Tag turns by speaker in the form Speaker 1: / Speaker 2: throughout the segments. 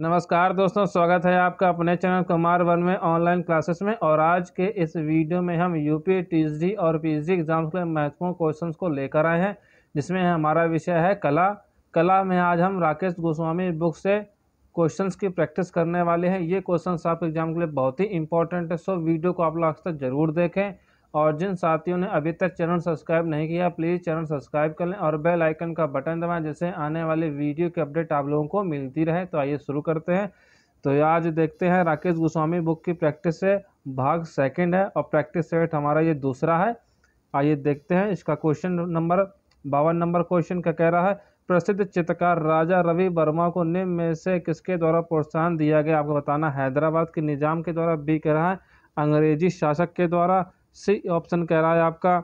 Speaker 1: नमस्कार दोस्तों स्वागत है आपका अपने चैनल कुमार वन में ऑनलाइन क्लासेस में और आज के इस वीडियो में हम यूपी टीएचडी और पीएचडी एग्जाम्स के महत्वपूर्ण क्वेश्चंस को लेकर आए हैं जिसमें हमारा विषय है कला कला में आज हम राकेश गोस्वामी बुक से क्वेश्चंस की प्रैक्टिस करने वाले हैं ये क्वेश्चन आपके एग्जाम के लिए बहुत ही इंपॉर्टेंट है सो वीडियो को आप लोग तक जरूर देखें और जिन साथियों ने अभी तक चैनल सब्सक्राइब नहीं किया प्लीज़ चैनल सब्सक्राइब कर लें और बेल आइकन का बटन दबाएं जिससे आने वाले वीडियो की अपडेट आप लोगों को मिलती रहे तो आइए शुरू करते हैं तो आज देखते हैं राकेश गोस्वामी बुक की प्रैक्टिस से भाग सेकंड है और प्रैक्टिस सेट हमारा ये दूसरा है आइए देखते हैं इसका क्वेश्चन नंबर बावन नंबर क्वेश्चन का कह रहा है प्रसिद्ध चित्रकार राजा रवि वर्मा को निम्न में से किसके द्वारा प्रोत्साहन दिया गया आपको बताना हैदराबाद के निजाम के द्वारा बी कह रहा है अंग्रेजी शासक के द्वारा सी ऑप्शन कह रहा है आपका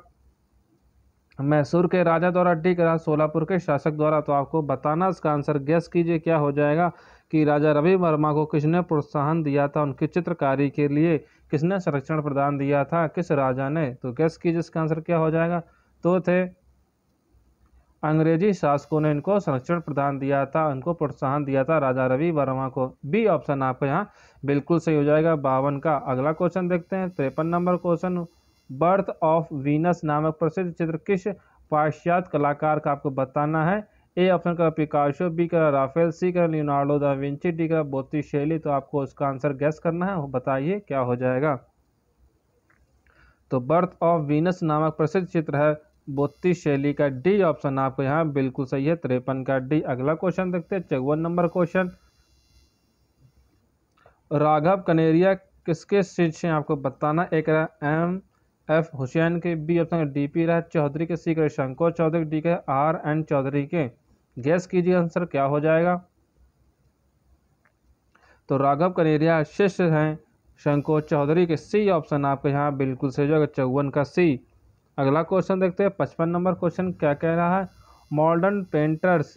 Speaker 1: मैसूर के राजा द्वारा डी कह रहा सोलापुर के शासक द्वारा तो आपको बताना इसका आंसर गैस कीजिए क्या हो जाएगा कि राजा रवि वर्मा को किसने प्रोत्साहन दिया था उनकी चित्रकारी के लिए किसने संरक्षण प्रदान दिया था किस राजा ने तो गैस कीजिए इसका आंसर क्या हो जाएगा तो थे अंग्रेजी शासकों ने इनको संरक्षण प्रदान दिया था उनको प्रोत्साहन दिया था राजा रवि वर्मा को बी ऑप्शन आपको यहाँ बिल्कुल सही हो जाएगा बावन का अगला क्वेश्चन देखते हैं तिरपन number question birth of Venus नामक प्रसिद्ध चित्र किस पाश्चात कलाकार का आपको बताना है ए ऑप्शन का पिकाशो बी का राफेल सी का लियोनार्डो दा विंची डी का बोती शैली तो आपको उसका आंसर गैस करना है बताइए क्या हो जाएगा तो बर्थ ऑफ वीनस नामक प्रसिद्ध चित्र है बोती शैली का डी ऑप्शन आपको यहाँ बिल्कुल सही है त्रेपन का डी अगला क्वेश्चन देखते हैं चौवन नंबर क्वेश्चन राघव कनेरिया किसके शीर्ष हैं आपको बताना एक एम एफ हुसैन के बी ऑप्शन डी पी रहा चौधरी के सी करें शंकर चौधरी डी के आर एन चौधरी के गैस कीजिए आंसर क्या हो जाएगा तो राघव कनेरिया शिष्य हैं शंकर चौधरी के सी ऑप्शन आपके यहाँ बिल्कुल सही होगा चौवन का सी अगला क्वेश्चन देखते हैं पचपन नंबर क्वेश्चन क्या कह रहा है मॉडर्न पेंटर्स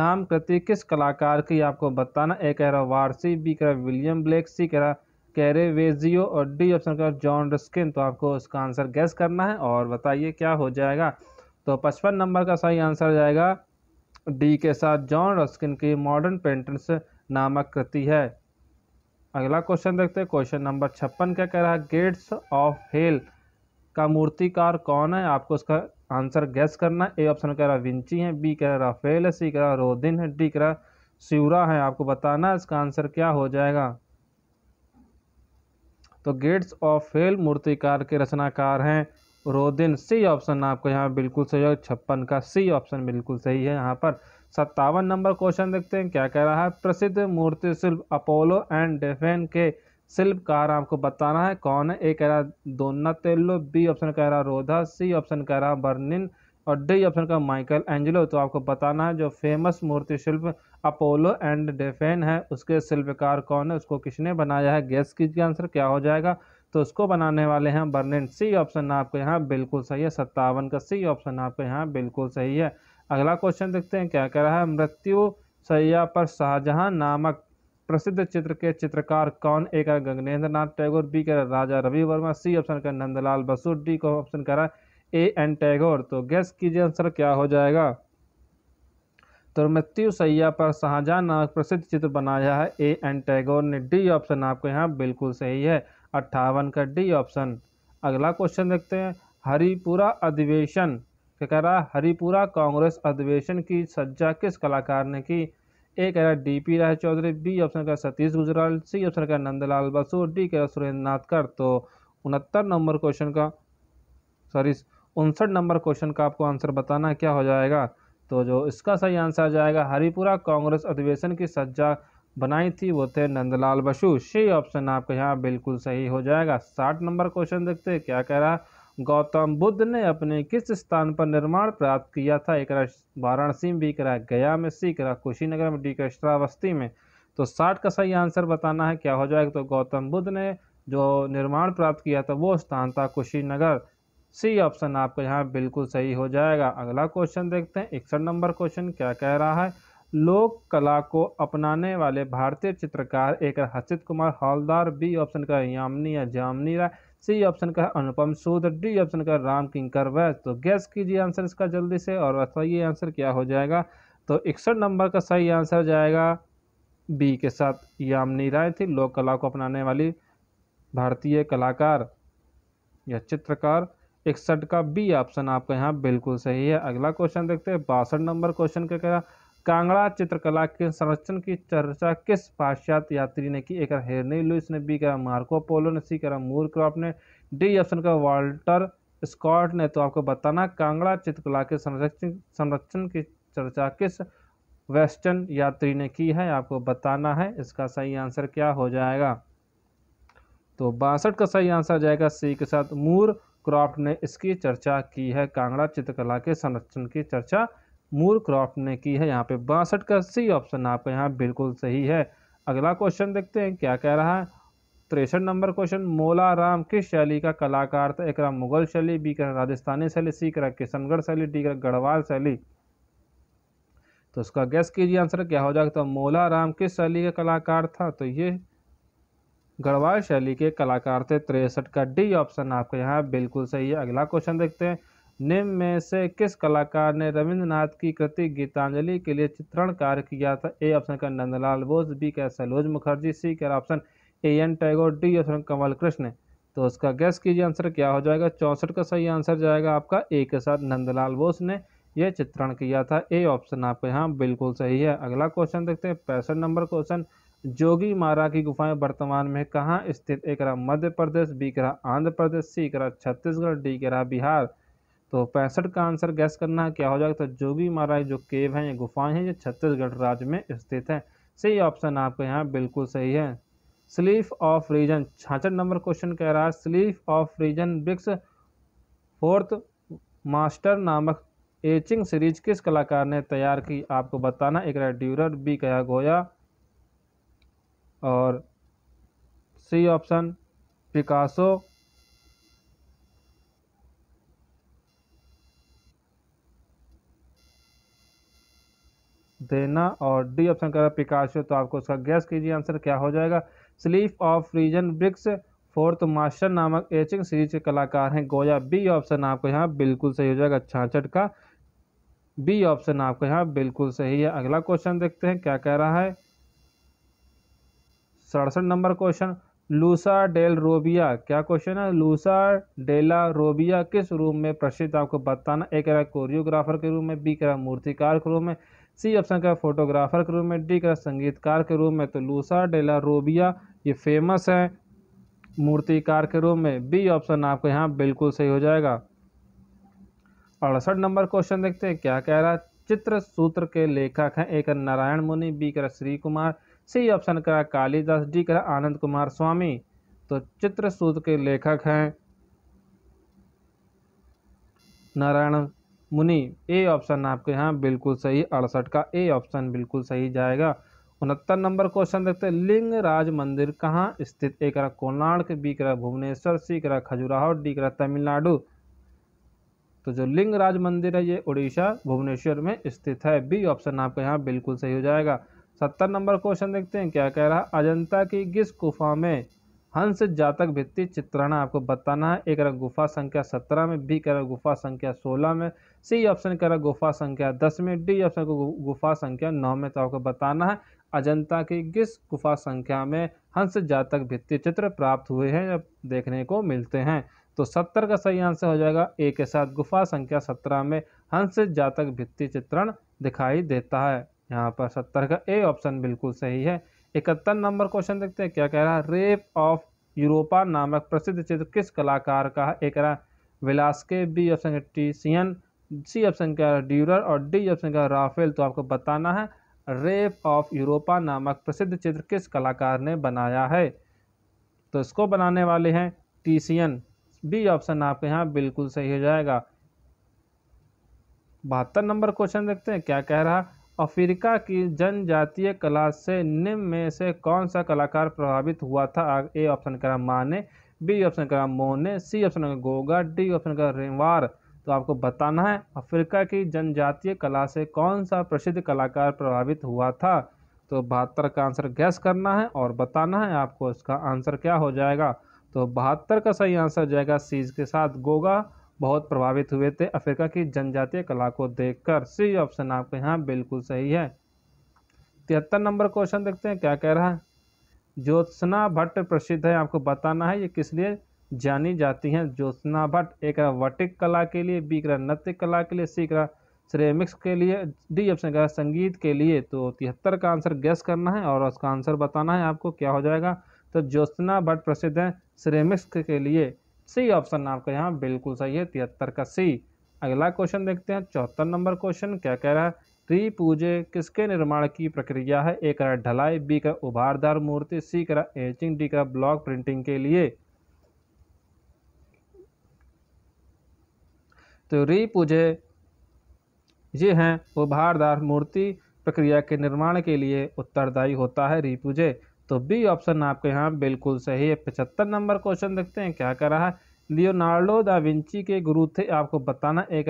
Speaker 1: नाम कृति किस कलाकार की आपको बताना ए कह रहा वारसी बी कह रहा विलियम ब्लैक सी कह रहा कैरेवेजियो और डी ऑप्शन का जॉन रस्किन तो आपको उसका आंसर गैस करना है और बताइए क्या हो जाएगा तो पचपन नंबर का सही आंसर जाएगा डी के साथ जॉन रस्किन की मॉडर्न पेंटर्स नामक कृति है अगला क्वेश्चन देखते हैं क्वेश्चन नंबर छप्पन क्या कह रहा है गेट्स ऑफ हेल का मूर्तिकार कौन है आपको उसका आंसर गैस करना है ए ऑप्शन कह रहा विंची है बी कह रहा राफेल है सी कह रहा रोदिन है डी कह रहा शिवरा है आपको बताना इसका आंसर क्या हो जाएगा तो गेट्स ऑफ फेल मूर्तिकार के रचनाकार हैं रोदिन सी ऑप्शन आपको यहाँ बिल्कुल सही है छप्पन का सी ऑप्शन बिल्कुल सही है यहाँ पर सत्तावन नंबर क्वेश्चन देखते हैं क्या कह रहा है प्रसिद्ध मूर्ति शिल्प अपोलो एंड डेफेन के शिल्पकार आपको बताना है कौन है ए कह रहा है दोना तेल्लो बी ऑप्शन कह रहा रोधा सी ऑप्शन कह रहा बर्निन और डी ऑप्शन का माइकल एंजलो तो आपको बताना है जो फेमस मूर्ति शिल्प अपोलो एंड डेफेन है उसके शिल्पकार कौन है उसको किसने बनाया है गैस कीजिए आंसर क्या हो जाएगा तो उसको बनाने वाले हैं बर्निन सी ऑप्शन आपके यहाँ बिल्कुल सही है सत्तावन का सी ऑप्शन आपके यहाँ बिल्कुल सही है अगला क्वेश्चन देखते हैं क्या कह रहा है मृत्यु सैया पर शाहजहां नामक प्रसिद्ध चित्र के चित्रकार कौन ए कर गंगनेन्द्र नाथ टैगोर बी कह राजा रवि वर्मा सी ऑप्शन कर नंदलाल बसु डी को ऑप्शन कह रहा है ए एन टैगोर तो गैस कीजिए आंसर क्या हो जाएगा तो मृत्यु सैया पर शाहजहाँ नामक प्रसिद्ध चित्र बनाया है ए एन टैगोर ने डी ऑप्शन आपको यहाँ बिल्कुल सही है अट्ठावन का डी ऑप्शन अगला क्वेश्चन देखते हैं हरिपुरा अधिवेशन क्या कह रहा हरिपुरा कांग्रेस अधिवेशन की सज्जा किस कलाकार ने की ए कह रहा D P Roy Chaudhary B option का सतीश गुजराल सी ऑप्शन का नंदलाल बसु डी कह रहा सुरेंद्र नाथ कर तो उनहत्तर नंबर क्वेश्चन का सॉरी उनसठ नंबर क्वेश्चन का आपको आंसर बताना क्या हो जाएगा तो जो इसका सही आंसर आ जाएगा हरिपुरा कांग्रेस अधिवेशन की सज्जा बनाई थी वो थे नंदलाल बसु सी ऑप्शन आपके यहाँ बिल्कुल सही हो जाएगा साठ नंबर क्वेश्चन देखते हैं क्या कह रहा गौतम बुद्ध ने अपने किस स्थान पर निर्माण प्राप्त किया था एक वाराणसी में भी करा गया में सी करा कुशीनगर में डी कश्रावस्ती में तो साठ का सही आंसर बताना है क्या हो जाएगा तो गौतम बुद्ध ने जो निर्माण प्राप्त किया था वो स्थान था कुशीनगर सी ऑप्शन आपका यहाँ बिल्कुल सही हो जाएगा अगला क्वेश्चन देखते हैं इकसठ नंबर क्वेश्चन क्या कह रहा है लोक कला को अपनाने वाले भारतीय चित्रकार एक हर्षित कुमार हौलदार बी ऑप्शन का यामनी या जामनी राय सी ऑप्शन का अनुपम सूद डी ऑप्शन का राम किंकर वैस तो गैस कीजिए आंसर इसका जल्दी से और सही आंसर क्या हो जाएगा तो इकसठ नंबर का सही आंसर जाएगा बी के साथ यामनी राय थी लोक कला को अपनाने वाली भारतीय कलाकार या चित्रकार इकसठ का बी ऑप्शन आपका यहाँ बिल्कुल सही है अगला क्वेश्चन देखते हैं बासठ नंबर क्वेश्चन क्या कह कांगड़ा चित्रकला के संरक्षण की चर्चा किस पाश्चात्य यात्री ने की एक हेरनी लुइस ने बी करा मार्को पोलो ने सी करा मूर क्रॉप ने डी ऑप्शन का वाल्टर स्कॉट ने तो आपको बताना कांगड़ा चित्रकला के संरक्षण संरक्षण की चर्चा किस वेस्टर्न यात्री ने की है आपको बताना है इसका सही आंसर क्या हो जाएगा तो बासठ का सही आंसर जाएगा सी के साथ मूर क्रॉफ्ट ने इसकी चर्चा की है कांगड़ा चित्रकला के संरक्षण की चर्चा मूर क्रॉफ्ट ने की है यहाँ पे बासठ का सी ऑप्शन आपका यहाँ बिल्कुल सही है अगला क्वेश्चन देखते हैं क्या कह रहा है तिरसठ नंबर क्वेश्चन मोला राम किस शैली का कलाकार था एक मुगल शैली बी कर राजस्थानी शैली सी करा किशनगढ़ शैली डी कर गढ़वाल शैली तो उसका गैस कीजिए आंसर क्या हो जाएगा तो मोला राम किस शैली का कलाकार था तो ये गढ़वाल शैली के कलाकार थे तिरसठ का डी ऑप्शन आपको यहाँ बिल्कुल सही है अगला क्वेश्चन देखते हैं निम्न में से किस कलाकार ने रविंद्रनाथ की कृति गीतांजलि के लिए चित्रण कार्य किया था ए ऑप्शन का नंदलाल बोस बी का सलोज मुखर्जी सी का option A N Tagore D option Kamal Krishna तो उसका गैस कीजिए आंसर क्या हो जाएगा चौंसठ का सही आंसर जाएगा आपका ए के साथ नंदलाल बोस ने यह चित्रण किया था ए ऑप्शन आपका यहाँ बिल्कुल सही है अगला क्वेश्चन देखते हैं पैंसठ नंबर क्वेश्चन जोगी मारा की गुफाएं वर्तमान में कहाँ स्थित एक रहा मध्य प्रदेश बी करा आंध्र प्रदेश सी करा छत्तीसगढ़ डी करा बिहार तो पैंसठ का आंसर गैस करना है क्या हो जाएगा तो जोगी मारा जो केव हैं ये गुफाएं हैं ये छत्तीसगढ़ राज्य में स्थित है सही ऑप्शन आपके यहाँ बिल्कुल सही है स्लीफ ऑफ रीजन छाछठ नंबर क्वेश्चन कह रहा है sleep of reason brings forth monster नामक एचिंग सीरीज किस कलाकार ने तैयार की आपको बताना एक ड्यूरर बी कया गोया और सी ऑप्शन पिकासो देना और डी ऑप्शन कर पिकासो तो आपको उसका गैस कीजिए आंसर क्या हो जाएगा sleep of reason brings forth monster नामक एचिंग सीरीज के कलाकार हैं गोया बी ऑप्शन आपको यहाँ बिल्कुल सही हो जाएगा छाछठ का बी ऑप्शन आपको यहाँ बिल्कुल सही है अगला क्वेश्चन देखते हैं क्या कह रहा है सड़सठ number question Luca della Robbia क्या क्वेश्चन है लूसा डेला रोबिया किस रूप में प्रसिद्ध आपको बताना एक रहा कोरियोग्राफर के रूप में बी कह मूर्तिकार के रूप में सी ऑप्शन का फोटोग्राफर के रूप में डी कह संगीतकार के रूप में तो लूसा डेला रोबिया ये फेमस है मूर्तिकार के रूप में बी ऑप्शन आपको यहाँ बिल्कुल सही हो जाएगा अड़सठ नंबर क्वेश्चन देखते हैं क्या कह रहा है चित्र सूत्र के लेखक हैं एक नारायण मुनि बी कर श्री कुमार सी ऑप्शन का कालीदास डी का आनंद कुमार स्वामी तो चित्र सूद के लेखक हैं नारायण मुनि ए ऑप्शन आपके यहाँ बिल्कुल सही अड़सठ का ए ऑप्शन बिल्कुल सही जाएगा उनहत्तर नंबर क्वेश्चन देखते हैं लिंग राज मंदिर कहाँ स्थित ए करा कोणार्क बी करा भुवनेश्वर सी करा खजुराहो डी करा तमिलनाडु तो जो लिंग राज मंदिर है ये उड़ीसा भुवनेश्वर में स्थित है बी ऑप्शन आपके यहाँ बिल्कुल सही हो जाएगा सत्तर नंबर क्वेश्चन देखते हैं क्या कह रहा है अजंता की किस गुफा में हंस जातक भित्ति चित्रण आपको बताना है एक रंग गुफा संख्या सत्रह में बी कह गुफा संख्या सोलह में सी ऑप्शन कह गुफा संख्या दस में डी ऑप्शन को गुफा संख्या नौ में तो आपको बताना है अजंता की किस गुफा संख्या में हंस जातक भित्ति चित्र प्राप्त हुए हैं देखने को मिलते हैं तो सत्तर का सही आंसर हो जाएगा ए के साथ गुफा संख्या सत्रह में हंस जातक भित्ति चित्रण दिखाई देता है यहाँ पर सत्तर का ए ऑप्शन बिल्कुल सही है इकहत्तर नंबर क्वेश्चन देखते हैं क्या कह रहा है रेप ऑफ यूरोपा नामक प्रसिद्ध चित्र किस कलाकार का है एक Velasquez B option Titian C option का ड्यूरर और डी ऑप्शन का राफेल तो आपको बताना है रेप ऑफ यूरोपा नामक प्रसिद्ध चित्र किस कलाकार ने बनाया है तो इसको बनाने वाले हैं एन बी ऑप्शन आपके यहाँ बिल्कुल सही हो जाएगा बहत्तर नंबर क्वेश्चन देखते हैं क्या कह रहा है अफ्रीका की जनजातीय कला से निम्न में से कौन सा कलाकार प्रभावित हुआ था ए ऑप्शन करा माने बी ऑप्शन करा मोने सी ऑप्शन करा गोगा डी ऑप्शन करा रेमवार तो आपको बताना है अफ्रीका की जनजातीय कला से कौन सा प्रसिद्ध कलाकार प्रभावित हुआ था तो बहत्तर का आंसर गैस करना है और बताना है आपको इसका आंसर क्या हो जाएगा तो बहत्तर का सही आंसर जाएगा सीज के साथ गोगा बहुत प्रभावित हुए थे अफ्रीका की जनजातीय कला को देखकर सी ऑप्शन आपके यहाँ बिल्कुल सही है तिहत्तर नंबर क्वेश्चन देखते हैं क्या कह रहा है ज्योत्सना भट्ट प्रसिद्ध है आपको बताना है ये किस लिए जानी जाती हैं ज्योत्सना भट्ट एक वटिक कला के लिए बी कर नृत्य कला के लिए सी कर श्रेमिक्स के लिए डी ऑप्शन कह संगीत के लिए तो तिहत्तर का आंसर गैस करना है और उसका आंसर बताना है आपको क्या हो जाएगा तो ज्योत्सना भट्ट प्रसिद्ध है श्रेमिक्स के लिए सी ऑप्शन आपका यहाँ बिल्कुल सही है तिहत्तर का सी अगला क्वेश्चन देखते हैं चौहत्तर नंबर क्वेश्चन क्या कह रहा है त्रिपूजे किसके निर्माण की प्रक्रिया है ए करा ढलाई बी का उभारदार मूर्ति सी करा एचिंग डी करा ब्लॉक प्रिंटिंग के लिए तो रिपूजे ये हैं उभारदार मूर्ति प्रक्रिया के निर्माण के लिए उत्तरदायी होता है रिपूजे तो बी ऑप्शन आपके यहाँ बिल्कुल सही है पचहत्तर नंबर क्वेश्चन देखते हैं क्या कर रहा है लियोनार्डो दा विंची के गुरु थे आपको बताना एक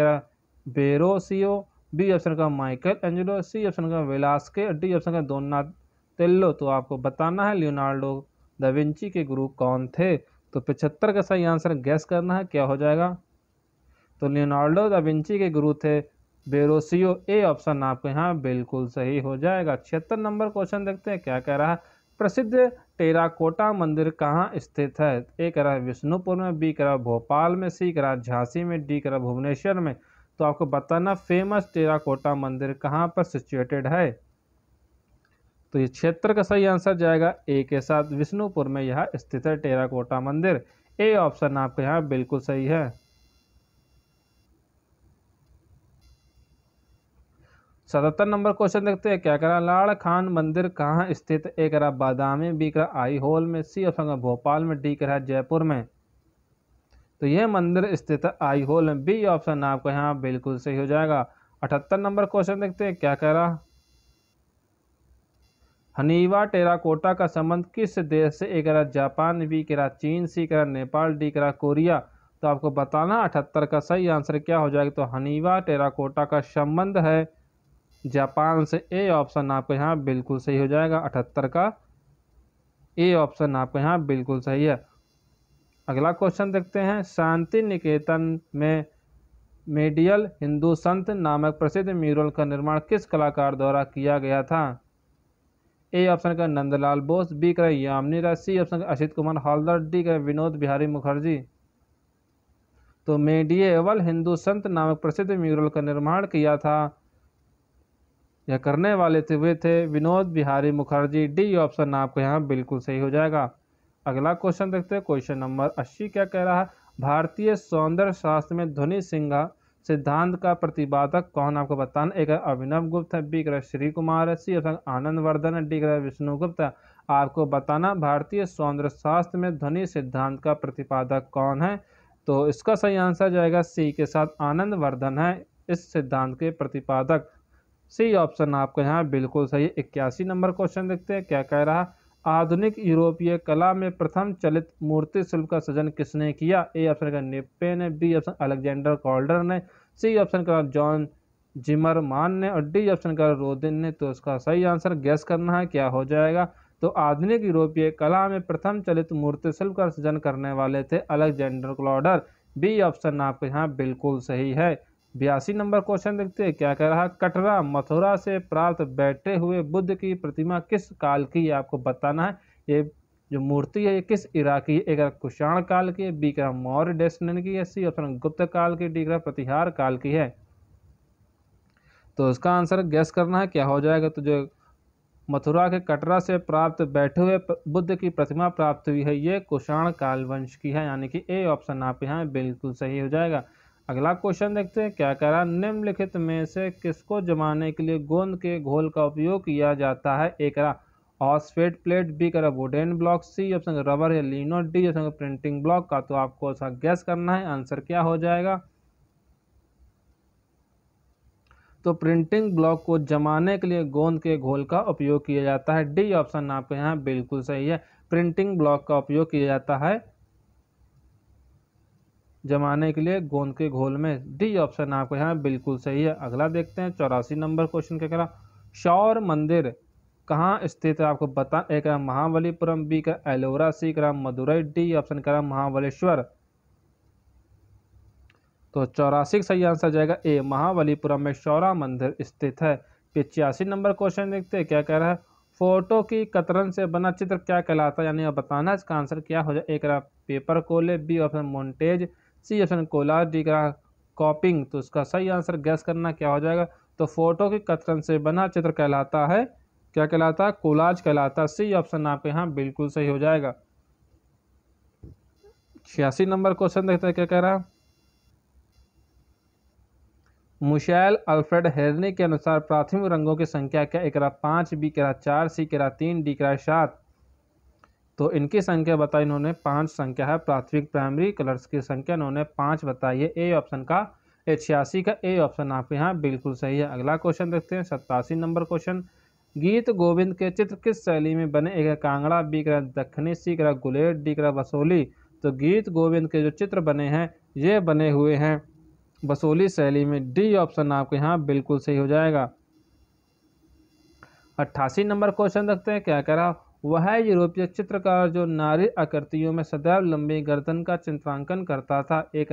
Speaker 1: बेरोसियो बी ऑप्शन का माइकल एंजलो सी ऑप्शन का के डी ऑप्शन का दोना तेल्लो तो आपको बताना है लियोनार्डो दा विंची के गुरु कौन थे तो पचहत्तर का सही आंसर गैस करना है क्या हो जाएगा तो लियोनार्डो दा विंची के गुरु थे बेरोसियो ए ऑप्शन आपके यहाँ बिल्कुल सही हो जाएगा छिहत्तर नंबर क्वेश्चन देखते हैं क्या कह रहा है प्रसिद्ध टेराकोटा मंदिर कहाँ स्थित है ए करा विष्णुपुर में बी करा भोपाल में सी करा झांसी में डी करा भुवनेश्वर में तो आपको बताना फेमस टेराकोटा मंदिर कहाँ पर सिचुएटेड है तो ये क्षेत्र का सही आंसर जाएगा ए के साथ विष्णुपुर में यह स्थित है टेराकोटा मंदिर ए ऑप्शन आपके यहाँ बिल्कुल सही है सतहत्तर नंबर क्वेश्चन देखते हैं क्या करा लाड़ खान मंदिर कहाँ स्थित ए करा बादामी बी करा आई होल में सी ऑप्शन का भोपाल में डी करा जयपुर में तो यह मंदिर स्थित आई होल में बी ऑप्शन आपको यहाँ बिल्कुल सही हो जाएगा अठहत्तर नंबर क्वेश्चन देखते हैं क्या रहा हनीवा टेराकोटा का संबंध किस देश से एक रहा जापान बी करा चीन सी करा नेपाल डी करा कोरिया तो आपको बताना अठहत्तर का सही आंसर क्या हो जाएगा तो हनीवा टेराकोटा का संबंध है जापान से ए ऑप्शन आपको यहाँ बिल्कुल सही हो जाएगा अठहत्तर का ए ऑप्शन आपको यहाँ बिल्कुल सही है अगला क्वेश्चन देखते हैं शांति निकेतन में मेडियल हिंदू संत नामक प्रसिद्ध म्यूरल का निर्माण किस कलाकार द्वारा किया गया था ए ऑप्शन का नंदलाल बोस बी करे यामिनी राय सी ऑप्शन का अशित कुमार हालदर डी करे विनोद बिहारी मुखर्जी तो मेडिएवल हिंदू संत नामक प्रसिद्ध म्यूरल का निर्माण किया था यह करने वाले थे वे थे विनोद बिहारी मुखर्जी डी ऑप्शन आपको यहाँ बिल्कुल सही हो जाएगा अगला क्वेश्चन देखते हैं क्वेश्चन नंबर अस्सी क्या कह रहा है भारतीय सौंदर्य शास्त्र में ध्वनि सिंघा सिद्धांत का प्रतिपादक कौन आपको बताना एक अभिनव गुप्त है बी ग्रह श्री कुमार है सी ऑप्शन आनंद वर्धन है डी ग्रह विष्णु है आपको बताना भारतीय सौंदर्य शास्त्र में ध्वनि सिद्धांत का प्रतिपादक कौन है तो इसका सही आंसर जाएगा सी के साथ आनंद वर्धन है इस सिद्धांत के प्रतिपादक सही ऑप्शन आपका यहाँ बिल्कुल सही इक्यासी नंबर क्वेश्चन देखते हैं क्या कह रहा आधुनिक यूरोपीय कला में प्रथम चलित मूर्ति शिल्प का सृजन किसने किया ए ऑप्शन का निप्पे ने बी ऑप्शन अलेक्जेंडर कॉल्डर ने सी ऑप्शन का जॉन जिमरमान ने और डी ऑप्शन का रोदिन ने तो इसका सही आंसर गैस करना है क्या हो जाएगा तो आधुनिक यूरोपीय कला में प्रथम चलित मूर्ति शिल्प का सृजन करने वाले थे अलेक्जेंडर क्लॉडर बी ऑप्शन आपके यहाँ बिल्कुल सही है बयासी नंबर क्वेश्चन देखते हैं क्या कह रहा कटरा मथुरा से प्राप्त बैठे हुए बुद्ध की प्रतिमा किस काल की आपको बताना है ये जो मूर्ति है ये किस इराकी है एक कुषाण काल की है बी कह मौर्य डेस्टन की है सी ऑप्शन गुप्त काल की डी कह प्रतिहार काल की है तो इसका आंसर गैस करना है क्या हो जाएगा तो जो मथुरा के कटरा से प्राप्त बैठे हुए बुद्ध की प्रतिमा प्राप्त हुई है ये कुषाण वंश की है यानी कि ए ऑप्शन आप यहाँ बिल्कुल सही हो जाएगा अगला क्वेश्चन देखते हैं क्या कह रहा है निम्नलिखित में से किसको जमाने के लिए गोंद के घोल का उपयोग किया जाता है ए रहा ऑस्फेट प्लेट बी करा wooden block C option rubber है lino D option printing block का तो आपको ऐसा गैस करना है आंसर क्या हो जाएगा तो प्रिंटिंग ब्लॉक को जमाने के लिए गोंद के घोल का उपयोग किया जाता है डी ऑप्शन आपके यहाँ बिल्कुल सही है प्रिंटिंग ब्लॉक का उपयोग किया जाता है जमाने के लिए गोंद के घोल में डी ऑप्शन आपको यहाँ बिल्कुल सही है अगला देखते हैं चौरासी नंबर क्वेश्चन क्या करा शौर मंदिर कहाँ स्थित है आपको बता एक है महाबलीपुरम बी का एलोरा सी करा मदुरई डी ऑप्शन करा महाबलेश्वर तो चौरासी सही आंसर जाएगा ए महाबलीपुरम में शौरा मंदिर स्थित है पिचासी नंबर क्वेश्चन देखते हैं क्या कह रहा है फोटो की कतरन से बना चित्र क्या कहलाता है यानी अब बताना इसका आंसर क्या हो जाए एक paper colle B option montage C option collage डिग्रा कॉपिंग तो उसका सही आंसर गैस करना क्या हो जाएगा तो फोटो के कथन से बना चित्र कहलाता है क्या कहलाता है कोलाज कहलाता है सी ऑप्शन आपके यहाँ बिल्कुल सही हो जाएगा छियासी नंबर क्वेश्चन देखते हैं क्या कह रहा है मुशैल अल्फ्रेड हेरनी के अनुसार प्राथमिक रंगों की संख्या क्या एक पाँच बी करा चार सी करा तीन डी करा सात तो इनकी संख्या बताई इन्होंने पाँच संख्या है प्राथमिक प्राइमरी कलर्स की संख्या इन्होंने पाँच बताई है ए ऑप्शन का ए छियासी का ए ऑप्शन आपके यहाँ बिल्कुल सही है अगला क्वेश्चन देखते हैं सत्तासी नंबर क्वेश्चन गीत गोविंद के चित्र किस शैली में बने एक कांगड़ा बी करा दखनी सी करा गुलेट डी करा बसोली तो गीत गोविंद के जो चित्र बने हैं ये बने हुए हैं बसोली शैली में डी ऑप्शन आपके यहाँ बिल्कुल सही हो जाएगा अट्ठासी नंबर क्वेश्चन देखते हैं क्या कह रहा वह यूरोपीय चित्रकार जो नारी आकृतियों में सदैव लंबी गर्दन का चित्रांकन करता था एक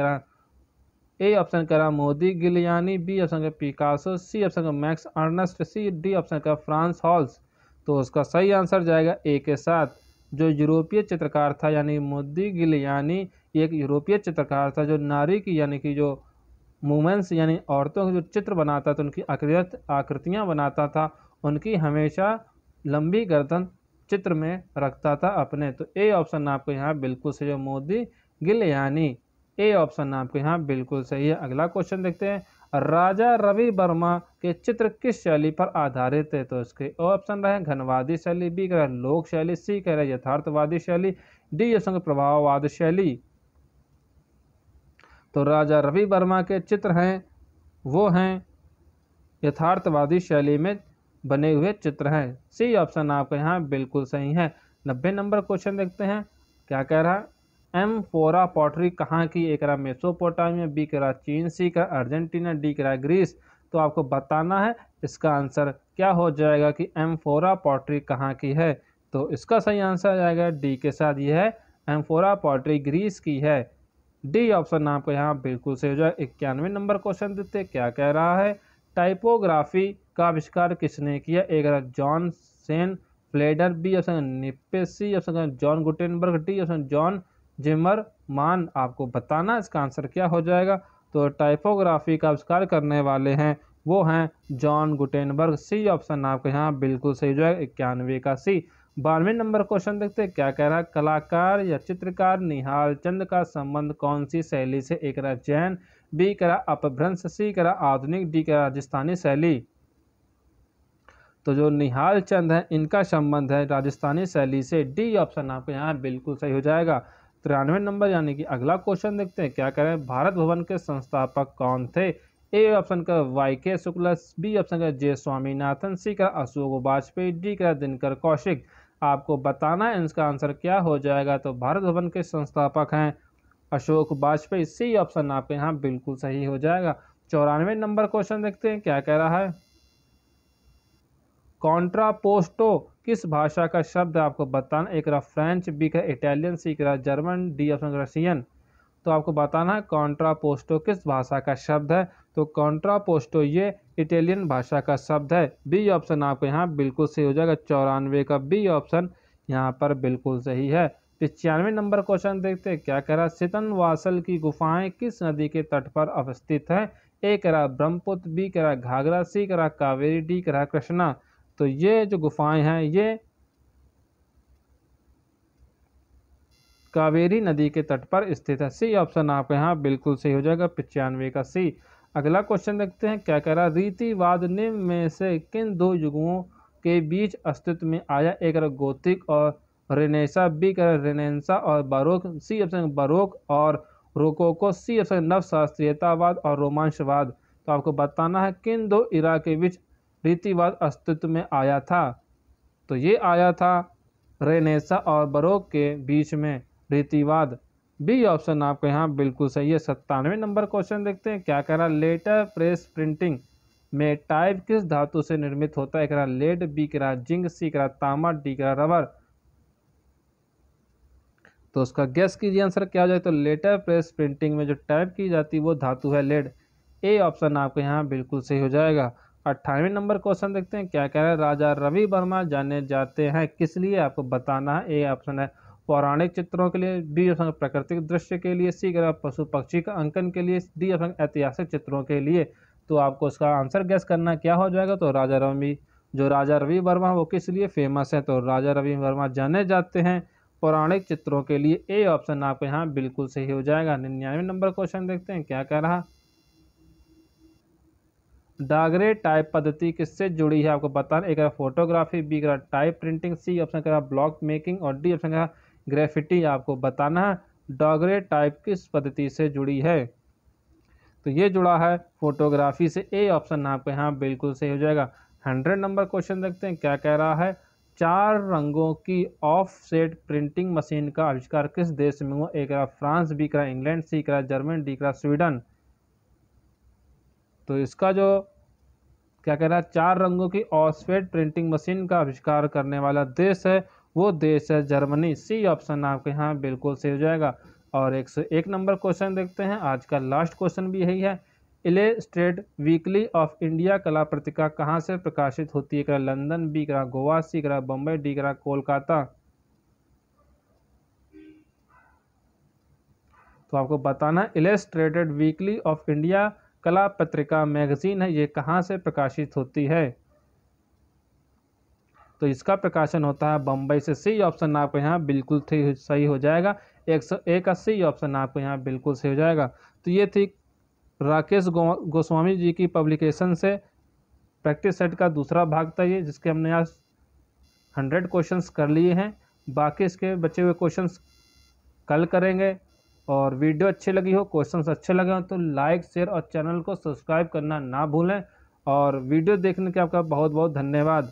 Speaker 1: ए ऑप्शन करा मोदी गिलियानी बी ऑप्शन का पिकासो सी ऑप्शन का Max Ernst C D option का फ्रांस हॉल्स तो उसका सही आंसर जाएगा ए के साथ जो यूरोपीय चित्रकार था यानी मोदी गिलियानी एक यूरोपीय चित्रकार था जो नारी की यानी कि जो मूमेंट्स यानी औरतों के जो चित्र बनाता था उनकी आकृतियाँ बनाता था उनकी हमेशा लंबी गर्दन चित्र में रखता था अपने तो ए ऑप्शन आपको यहाँ बिल्कुल सही है मोदी गिल यानी ए ऑप्शन आपको यहाँ बिल्कुल सही है अगला क्वेश्चन देखते हैं राजा रवि वर्मा के चित्र किस शैली पर आधारित है तो इसके ऑप्शन रहे घनवादी शैली बी कह रहे लोक शैली सी कह रहे यथार्थवादी शैली डी ऑप्शन प्रभाववाद शैली तो राजा रवि वर्मा के चित्र हैं वो हैं यथार्थवादी शैली में बने हुए चित्र हैं सी ऑप्शन आपका यहाँ बिल्कुल सही है नब्बे नंबर क्वेश्चन देखते हैं क्या कह रहा है एम फोरा पॉटरी कहाँ की एक रहा मेसोपोटामिया बी कह रहा चीन सी कह अर्जेंटीना डी कह रहा ग्रीस तो आपको बताना है इसका आंसर क्या हो जाएगा कि एम फोरा पॉटरी कहाँ की है तो इसका सही आंसर आ जाएगा डी के साथ यह है एम फोरा पॉटरी ग्रीस की है डी ऑप्शन आपको यहाँ बिल्कुल सही हो जाए इक्यानवे नंबर क्वेश्चन देते क्या कह रहा है टाइपोग्राफी का आविष्कार किसने किया एक John Senefelder B option Niepce option John Gutenberg D option John Zimmerman आपको बताना इसका आंसर क्या हो जाएगा तो टाइपोग्राफी का आविष्कार करने वाले हैं वो हैं जॉन गुटेनबर्ग सी ऑप्शन आपके यहाँ बिल्कुल सही जो है इक्यानवे का सी बारहवें नंबर क्वेश्चन देखते हैं क्या कह रहा है कलाकार या चित्रकार निहाल चंद का संबंध कौन सी शैली से एक जैन बी करा अपभ्रंश सी करा आधुनिक डी करा राजस्थानी शैली तो जो निहाल चंद है इनका संबंध है राजस्थानी शैली से डी ऑप्शन आपके यहाँ बिल्कुल सही हो जाएगा तिरानवे नंबर यानी कि अगला क्वेश्चन देखते हैं क्या करें भारत भवन के संस्थापक कौन थे ए ऑप्शन का वाई के शुक्ला बी ऑप्शन का जे स्वामीनाथन सी का अशोक वाजपेयी डी का दिनकर कौशिक आपको बताना है इसका आंसर क्या हो जाएगा तो भारत भवन के संस्थापक हैं अशोक वाजपेयी सी ऑप्शन आपके यहाँ बिल्कुल सही हो जाएगा चौरानवे नंबर क्वेश्चन देखते हैं क्या कह रहा है कॉन्ट्रापोस्टो किस भाषा का शब्द आपको बताना एक रहा फ्रेंच बी का इटालियन सी का जर्मन डी ऑप्शन रशियन तो आपको बताना है कॉन्ट्रापोस्टो किस भाषा का शब्द है तो कॉन्ट्रापोस्टो ये इटालियन भाषा का शब्द है बी ऑप्शन आपको यहाँ बिल्कुल सही हो जाएगा चौरानवे का बी ऑप्शन यहाँ पर बिल्कुल सही है पिचानवे नंबर क्वेश्चन देखते हैं क्या कह रहा सितन वासल की गुफाएं किस नदी के तट पर अवस्थित है ए करा ब्रह्मपुत्र बी करा घाघरा सी करा कावेरी डी करा कृष्णा तो ये जो गुफाएं हैं ये कावेरी नदी के तट पर स्थित है सी ऑप्शन आपका यहाँ बिल्कुल सही हो जाएगा पिचानवे का सी अगला क्वेश्चन देखते हैं क्या कह रहा रीतिवाद निम्न में से किन दो युगों के बीच अस्तित्व में आया एक गोतिक और रेनेसा बी कर रेनेसा और बारोक सी ऑप्शन बारोक और रोकोको सी ऑप्शन नवशास्त्रीयतावाद और रोमांचवाद तो आपको बताना है किन दो इरा के बीच रीतिवाद अस्तित्व में आया था तो ये आया था रेनेसा और बरोक के बीच में रीतिवाद बी ऑप्शन आपको यहाँ बिल्कुल सही है सत्तानवे नंबर क्वेश्चन देखते हैं क्या कह रहा लेटर प्रेस प्रिंटिंग में टाइप किस धातु से निर्मित होता है एक लेड बी करा जिंक सी करा तामा डी करा रबर तो उसका गैस कीजिए आंसर क्या हो जाए तो लेटर प्रेस प्रिंटिंग में जो टाइप की जाती है वो धातु है लेड ए ऑप्शन आपके यहाँ बिल्कुल सही हो जाएगा अट्ठाईवी नंबर क्वेश्चन देखते हैं क्या कह रहे हैं राजा रवि वर्मा जाने जाते हैं किस लिए आपको बताना है ए ऑप्शन है पौराणिक चित्रों के लिए बी ऑप्शन प्राकृतिक दृश्य के लिए सी ग्रह पशु पक्षी का अंकन के लिए डी ऑप्शन ऐतिहासिक चित्रों के लिए तो आपको उसका आंसर गैस करना क्या हो जाएगा तो राजा रवि जो राजा रवि वर्मा वो किस लिए फेमस है तो राजा रवि वर्मा जाने जाते हैं पौराणिक चित्रों के लिए ए ऑप्शन आपको यहाँ बिल्कुल सही हो जाएगा निन्यानवे नंबर क्वेश्चन देखते हैं क्या कह रहा डागरे टाइप पद्धति किससे जुड़ी है आपको बताना एक फोटोग्राफी बी करा टाइप प्रिंटिंग सी ऑप्शन करा ब्लॉक मेकिंग और डी ऑप्शन करा ग्रेफिटी आपको बताना है डागरे टाइप किस पद्धति से जुड़ी है तो ये जुड़ा है फोटोग्राफी से ए ऑप्शन आपको यहाँ बिल्कुल सही हो जाएगा हंड्रेड नंबर क्वेश्चन देखते हैं क्या कह रहा है चार रंगों की ऑफसेट प्रिंटिंग मशीन का आविष्कार किस देश में हुआ एक रहा फ्रांस बी करा इंग्लैंड सी करा जर्मन डी करा स्वीडन तो इसका जो क्या कह रहा है चार रंगों की सेट प्रिंटिंग मशीन का आविष्कार करने वाला देश है वो देश है जर्मनी सी ऑप्शन आपके यहाँ बिल्कुल सही हो जाएगा और एक एक नंबर क्वेश्चन देखते हैं आज का लास्ट क्वेश्चन भी यही है इलेस्ट्रेड वीकली ऑफ इंडिया कला पत्रिका कहाँ से प्रकाशित होती है करा लंदन बी करा गोवा सी करा बम्बई डी करा कोलकाता तो आपको बताना इलेस्ट्रेटेड वीकली ऑफ इंडिया कला पत्रिका मैगजीन है ये कहाँ से प्रकाशित होती है तो इसका प्रकाशन होता है बम्बई से सी ऑप्शन आपको यहाँ बिल्कुल सही हो जाएगा एक सौ एक अस्सी ऑप्शन आपको यहाँ बिल्कुल सही हो जाएगा तो ये थी राकेश गोस्वामी जी की पब्लिकेशन से प्रैक्टिस सेट का दूसरा भाग था ये जिसके हमने आज हंड्रेड क्वेश्चंस कर लिए हैं बाकी इसके बचे हुए क्वेश्चंस कल करेंगे और वीडियो अच्छी लगी हो क्वेश्चंस अच्छे लगे हों तो लाइक शेयर और चैनल को सब्सक्राइब करना ना भूलें और वीडियो देखने के आपका बहुत बहुत धन्यवाद